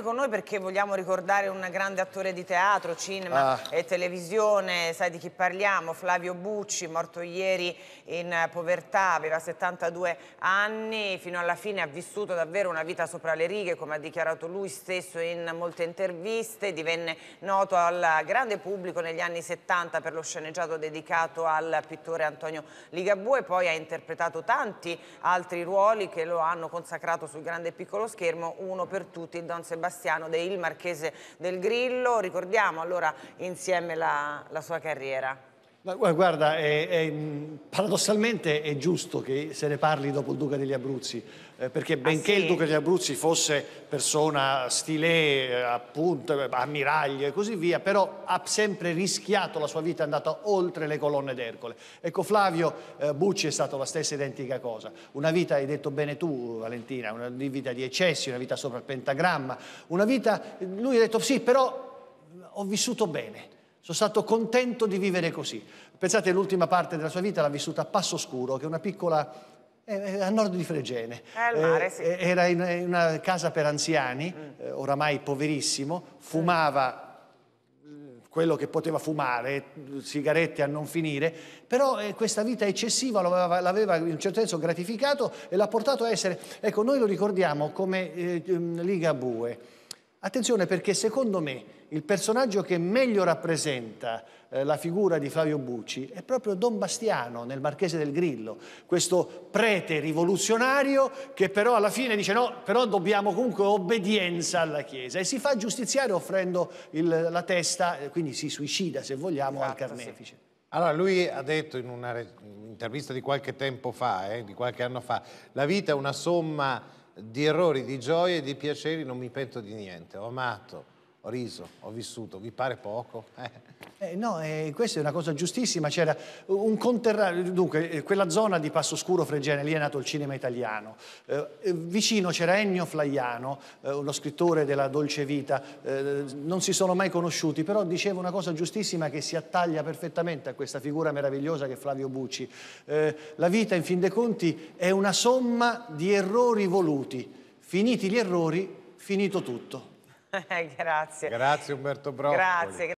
con noi perché vogliamo ricordare un grande attore di teatro, cinema ah. e televisione, sai di chi parliamo, Flavio Bucci, morto ieri in povertà, aveva 72 anni, fino alla fine ha vissuto davvero una vita sopra le righe, come ha dichiarato lui stesso in molte interviste, divenne noto al grande pubblico negli anni 70 per lo sceneggiato dedicato al pittore Antonio Ligabue, poi ha interpretato tanti altri ruoli che lo hanno consacrato sul grande e piccolo schermo, uno per tutti, il Don Sebastiano Sebastiano De Il Marchese del Grillo. Ricordiamo allora insieme la, la sua carriera. Eh, guarda, è, è, mm, paradossalmente è giusto che se ne parli dopo il Duca degli Abruzzi, eh, perché ah, benché ah, sì? il Duca degli Abruzzi fosse persona stile, eh, appunto, eh, ammiraglio e così via, però ha sempre rischiato la sua vita, è andato oltre le colonne d'Ercole. Ecco, Flavio eh, Bucci è stata la stessa identica cosa. Una vita, hai detto bene tu, Valentina, una vita di eccessi, una vita sopra il pentagramma, una vita... Lui ha detto sì, però ho vissuto bene sono stato contento di vivere così. Pensate, l'ultima parte della sua vita l'ha vissuta a Passo Scuro, che è una piccola eh, eh, a nord di Fregene. Eh, mare, eh, sì. Era in una casa per anziani, mm. oramai poverissimo, fumava quello che poteva fumare, sigarette a non finire, però questa vita eccessiva l'aveva, in un certo senso gratificato e l'ha portato a essere... Ecco, noi lo ricordiamo come eh, Ligabue, Attenzione perché secondo me il personaggio che meglio rappresenta eh, la figura di Flavio Bucci è proprio Don Bastiano nel Marchese del Grillo, questo prete rivoluzionario che però alla fine dice no, però dobbiamo comunque obbedienza alla Chiesa e si fa giustiziare offrendo il, la testa, eh, quindi si suicida se vogliamo esatto, al carnefice. Sì. Allora, lui ha detto in un'intervista di qualche tempo fa, eh, di qualche anno fa, la vita è una somma di errori, di gioie e di piaceri non mi pento di niente, ho amato ho riso, ho vissuto, vi pare poco? Eh. Eh, no, eh, questa è una cosa giustissima, c'era un conterraneo, dunque eh, quella zona di Passo Scuro Fregene, lì è nato il cinema italiano, eh, eh, vicino c'era Ennio Flaiano, lo scrittore della Dolce Vita, non si sono mai conosciuti, però diceva una cosa giustissima che si attaglia perfettamente a questa figura meravigliosa che è Flavio Bucci, la vita in fin dei conti è una somma di errori voluti, finiti gli errori, finito tutto. Grazie. Grazie Umberto Broccoli. Grazie.